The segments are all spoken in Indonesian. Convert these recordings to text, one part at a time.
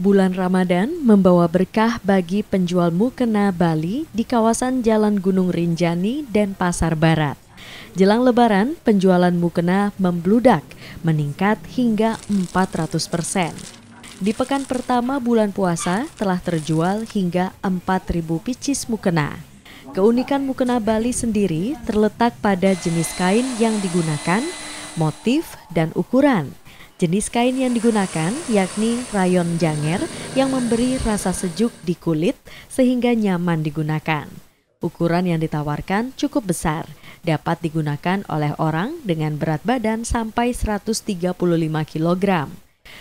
Bulan Ramadan membawa berkah bagi penjual mukena Bali di kawasan Jalan Gunung Rinjani dan Pasar Barat. Jelang lebaran, penjualan mukena membludak, meningkat hingga 400 persen. Di pekan pertama bulan puasa telah terjual hingga 4.000 picis mukena. Keunikan mukena Bali sendiri terletak pada jenis kain yang digunakan, motif, dan ukuran. Jenis kain yang digunakan yakni rayon janger yang memberi rasa sejuk di kulit sehingga nyaman digunakan. Ukuran yang ditawarkan cukup besar, dapat digunakan oleh orang dengan berat badan sampai 135 kg.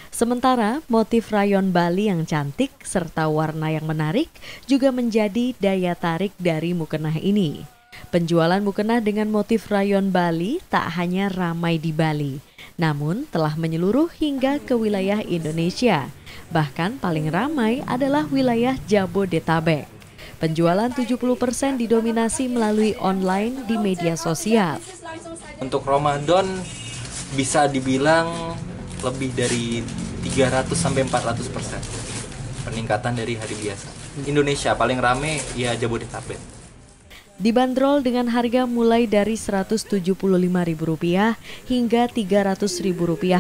Sementara motif rayon Bali yang cantik serta warna yang menarik juga menjadi daya tarik dari mukena ini. Penjualan mukena dengan motif rayon Bali tak hanya ramai di Bali, namun telah menyeluruh hingga ke wilayah Indonesia. Bahkan paling ramai adalah wilayah Jabodetabek. Penjualan 70% didominasi melalui online di media sosial. Untuk Ramadan bisa dibilang lebih dari 300 sampai 400 persen peningkatan dari hari biasa. Indonesia paling rame ya Jabodetabek. Dibanderol dengan harga mulai dari Rp175.000 hingga Rp300.000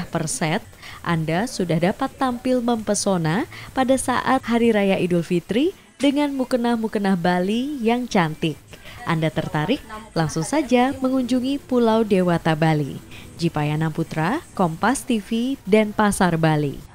per set, Anda sudah dapat tampil mempesona pada saat Hari Raya Idul Fitri dengan mukena-mukena Bali yang cantik. Anda tertarik? Langsung saja mengunjungi Pulau Dewata Bali. Jipayana Putra, Kompas TV, dan Pasar Bali.